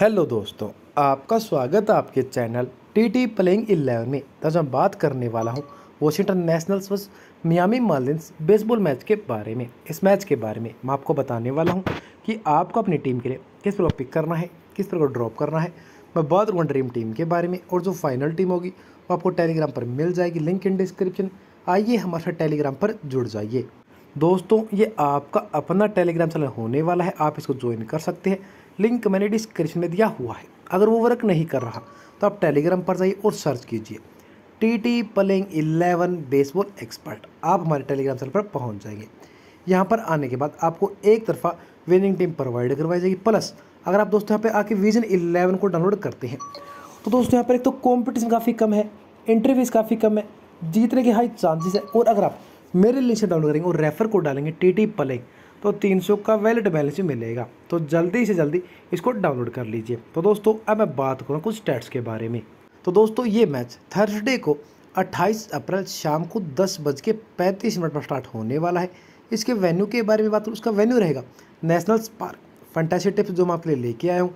hello दोस्तों आपका स्वागत है आपके channel T T playing eleven में तो मैं बात करने वाला हूँ Washington Nationals versus Miami Marlins baseball match के बारे में इस मैच के बारे में मैं आपको बताने वाला हूँ कि आपको अपनी टीम के लिए किस प्रकार पिक करना है किस प्रकार ड्रॉप करना है मैं बात करूँगा ड्रीम टीम के बारे में और जो फाइनल टीम होगी वो आपको टेलीग्राम पर मिल जाएगी लिंक इन डिस्क्रिप्शन आइए हमारे साथ टेलीग्राम पर जुड़ जाइए दोस्तों ये आपका अपना टेलीग्राम चैनल होने वाला है आप इसको ज्वाइन कर सकते हैं लिंक मैंने डिस्क्रिप्शन में दिया हुआ है अगर वो वर्क नहीं कर रहा तो आप टेलीग्राम पर जाइए और सर्च कीजिए T T playing eleven baseball expert आप हमारे टेलीग्राम चैनल पर पहुंच जाएंगे यहाँ पर आने के बाद आपको एक तरफा विनिंग टीम प्रोवाइड करवाई जाएगी प्लस अगर आप दोस्तों यहाँ पर आके विजन इलेवन को डाउनलोड करते हैं तो दोस्तों यहाँ पर एक तो कॉम्पिटिशन काफ़ी कम है इंटरव्यूज़ काफ़ी कम है जीतने के हाई चांसेस है और अगर आप मेरे लिंक से डाउनलोड करेंगे और रेफर कोड डालेंगे टी टी पलिंग तो 300 का वैलिड बैलेंस मिलेगा तो जल्दी से जल्दी इसको डाउनलोड कर लीजिए तो दोस्तों अब मैं बात करूँ कुछ स्टैट्स के बारे में तो दोस्तों ये मैच थर्सडे को 28 अप्रैल शाम को दस बज के पैंतीस मिनट पर स्टार्ट होने वाला है इसके वेन्यू के बारे में बात करूँ उसका वेन्यू रहेगा नेशनल पार्क फंटासी टिप्स जो मैं आपके लिए लेके आया हूँ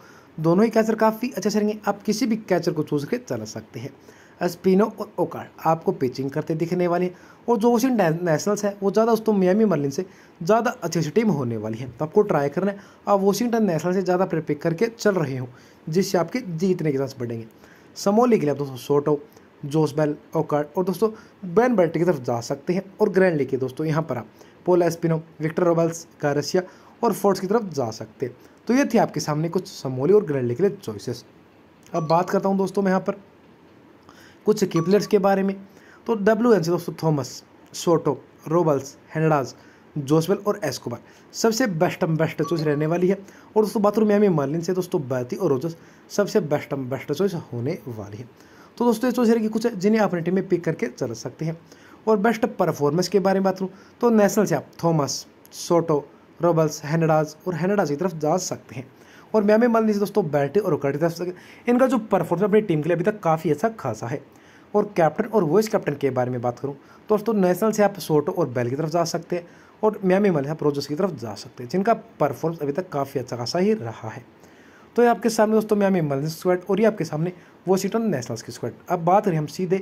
दोनों ही कैचर काफ़ी अच्छे से रहेंगे आप किसी भी कैचर को चूज के चला सकते हैं स्पिनो और ओकार आपको पिचिंग करते दिखने वाले हैं और जो ओशियन नेशनल्स है वो ज़्यादा उसको मियामी मर्लिन से ज़्यादा अच्छी अच्छी टीम होने वाली है तो आपको ट्राई करना है आप वॉशिंगटन नेशनल से ज़्यादा प्रेपिक करके चल रहे हो जिससे आपके जीतने के चांस बढ़ेंगे समोली के लिए आप दोस्तों सोटो जोस बैल ओकार और दोस्तों बैन बैटरी की तरफ जा सकते हैं और ग्रैंड लीग के दोस्तों यहाँ पर आप पोला एसपिनो विक्टर रोबल्स गारसिया और फोर्ट्स की तरफ जा सकते हैं तो ये थी आपके सामने कुछ समोली और ग्रैंड लीग के लिए चॉइसेस अब बात करता हूँ दोस्तों मैं यहाँ पर कुछ केपलर्स के बारे में तो डब्ल्यू एन से दोस्तों थॉमस सोटो रोबल्स हैंडराज जोसवेल और एस्कोबार सबसे बेस्ट एम बेस्ट चॉइस रहने वाली है और दोस्तों बाथरूम में मार्लिन से दोस्तों बैती और रोजस सबसे बेस्ट एम बेस्ट चॉइस होने वाली है तो दोस्तों ये चॉइस रहेगी कुछ जिन्हें आप अपनी टीम में पिक करके चल सकते हैं और बेस्ट परफॉर्मेंस के बारे में बात करूँ तो नेशनल से आप थॉमस सोटो रोबल्स हैंडराज और हैंडराज की तरफ जा सकते हैं और मैम मल से दोस्तों बैटे और उकड़ते सबसे इनका जो परफॉर्मेंस अपनी टीम के लिए अभी तक काफ़ी अच्छा खासा है और कैप्टन और वाइस कैप्टन के बारे में बात करूँ तो दोस्तों नेशनल से आप सोटो और बैल की तरफ जा सकते हैं और मैमी मल आप रोजर्स की तरफ जा सकते हैं जिनका परफॉर्मेंस अभी तक काफ़ी अच्छा खासा ही रहा है तो ये आपके सामने दोस्तों मैमी मल स्क्वाड और ये आपके सामने वॉशिंगटन नेशनल्स की स्क्वाड अब बात करें हम सीधे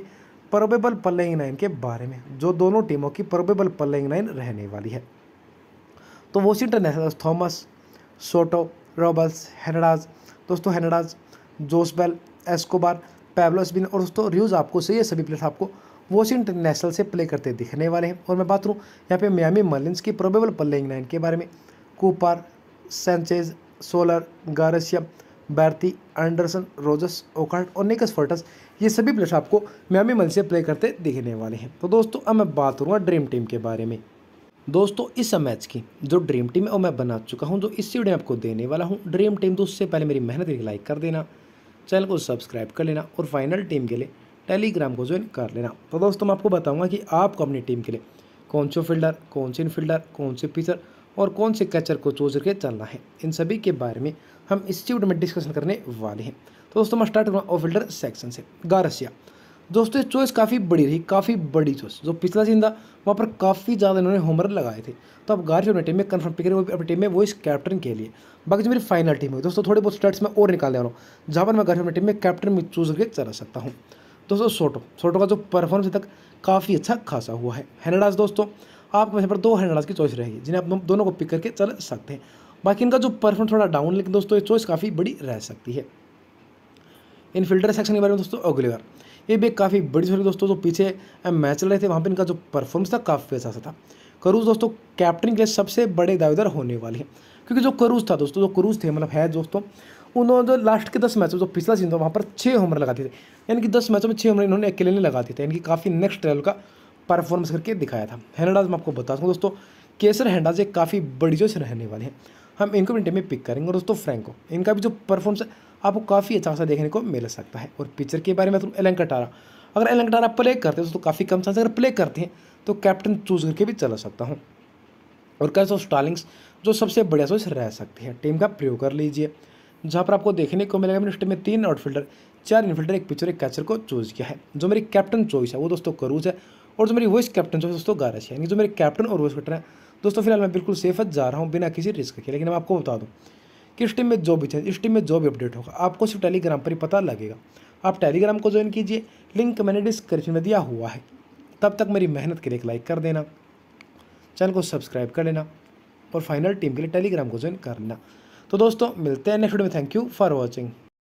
प्रोबेबल प्लेइंग नाइन के बारे में जो दोनों टीमों की प्रोबेबल प्लेइंग नाइन रहने वाली है तो Washington Nationals Thomas Soto Robles Hernandez दोस्तों हैनडाज जोसबेल एस्कोबार पैब्लो और दोस्तों रियूज आपको से ये सभी प्लेयर्स आपको वॉशिंगटन नेशनल से प्ले करते दिखने वाले हैं और मैं बात करूँ यहाँ पे मियामी मर्लिन्स की प्रोबेबल प्लेइंग लाइन के बारे में Cooper Sanchez Soler Garcia Berti Anderson Rojas Okert और निकस फर्टस ये सभी प्लेयर्स आपको म्यामी मल से प्ले करते दिखने वाले हैं तो दोस्तों अब मैं बात करूँगा ड्रीम टीम के बारे में दोस्तों इस मैच की जो ड्रीम टीम है वो मैं बना चुका हूँ जो इस वीडियो आपको देने वाला हूँ ड्रीम टीम तो उससे पहले मेरी मेहनत के लाइक कर देना चैनल को सब्सक्राइब कर लेना और फाइनल टीम के लिए टेलीग्राम को ज्वाइन कर लेना तो दोस्तों मैं आपको बताऊँगा कि आपको अपनी टीम के लिए कौन से फील्डर कौन से इनफील्डर कौन से पिचर और कौन से कैचर को चूज करके चलना है इन सभी के बारे में हम इस वीडियो में डिस्कशन करने वाले हैं तो दोस्तों मैं स्टार्ट करूँगा ऑफ फील्डर सेक्शन से गारसिया दोस्तों ये चॉइस काफ़ी बड़ी रही काफ़ी बड़ी चॉइस जो पिछला सीन था वहाँ पर काफ़ी ज़्यादा इन्होंने होमवर्क लगाए थे तो अब गार्ज अपने टीम में कन्फर्म पिक अपनी टीम में वो इस कैप्टन के लिए बाकी जो मेरी फाइनल टीम हुई दोस्तों थोड़े बहुत स्टेट्स में और निकाल दे रहा हूँ जहाँ पर मैं गार्ज अपनी टीम में कैप्टन में चूज़ करके चला सकता हूँ दोस्तों सोटो सोटो का जो परफॉर्मेंस तक काफ़ी अच्छा खासा हुआ है हैंडराज दोस्तों आपके यहाँ पर दो हैंडराज की चॉइस रहेगी जिन्हें आप दोनों को पिक करके चल सकते हैं बाकी इनका जो परफॉर्मेंस थोड़ा डाउन लेकिन दोस्तों ये चॉइस काफ़ी बड़ी रह सकती है इन फिल्टर सेक्शन के बारे में दोस्तों अगली बार ये भी काफ़ी बड़ी सोरी दोस्तों जो पीछे मैच चल रहे थे वहाँ पर इनका जो परफॉर्मेंस था काफ़ी अच्छा था करूज दोस्तों कैप्टन के लिए सबसे बड़े दावेदार होने वाले हैं क्योंकि जो करूज था दोस्तों जो करूज थे मतलब है दोस्तों उन्होंने जो लास्ट के दस मैचों जो पिछला सीजन था वहाँ पर छः होमर लगाते थे यानी कि दस मैचों में छः होमर इन्होंने अकेले नहीं लगाते थे यानी कि काफ़ी नेक्स्ट लेवल का परफॉर्मेंस करके दिखाया था हैनडाज मैं आपको बता दूँगा दोस्तों केसर हैंडाज एक काफ़ी बड़ियों से रहने वाले हैं हम इनको भी टीम में पिक करेंगे और दोस्तों फ्रैंको इनका भी जो परफॉर्मेंस है आपको काफ़ी अच्छा सा देखने को मिल सकता है और पिक्चर के बारे में तो एलंकटारा कटारा अगर एलंकटारा कटारा प्ले करते हैं तो काफ़ी कम चांस अगर प्ले करते हैं तो कैप्टन चूज करके भी चला सकता हूँ और कैसे तो स्टालिंग्स जो सबसे बढ़िया सोच रह सकते हैं टीम का प्रयोग कर लीजिए जहाँ पर आपको देखने को मिलेगा मैंने टीम में तीन आउटफील्डर चार इनफील्डर एक पिक्चर एक कैचर को चूज़ किया है जो मेरी कैप्टन चॉइस है वो दोस्तों करूज है और जो मेरी वॉइस कैप्टन जो दोस्तों ग्यारह है यानी जो मेरे कैप्टन और वॉइस कैप्टन है दोस्तों फिलहाल मैं बिल्कुल सेफत जा रहा हूँ बिना किसी रिस्क के लेकिन मैं आपको बता दूँ कि इस टीम में जो भी चाहिए इस टीम में जो भी अपडेट होगा आपको सिर्फ टेलीग्राम पर ही पता लगेगा आप टेलीग्राम को ज्वाइन कीजिए लिंक मैंने डिस्क्रिप्शन में दिया हुआ है तब तक मेरी मेहनत के लिए एक लाइक कर देना चैनल को सब्सक्राइब कर लेना और फाइनल टीम के लिए टेलीग्राम को ज्वाइन कर लेना तो दोस्तों मिलते हैं नेक्स्ट वीडियो में थैंक यू फॉर वॉचिंग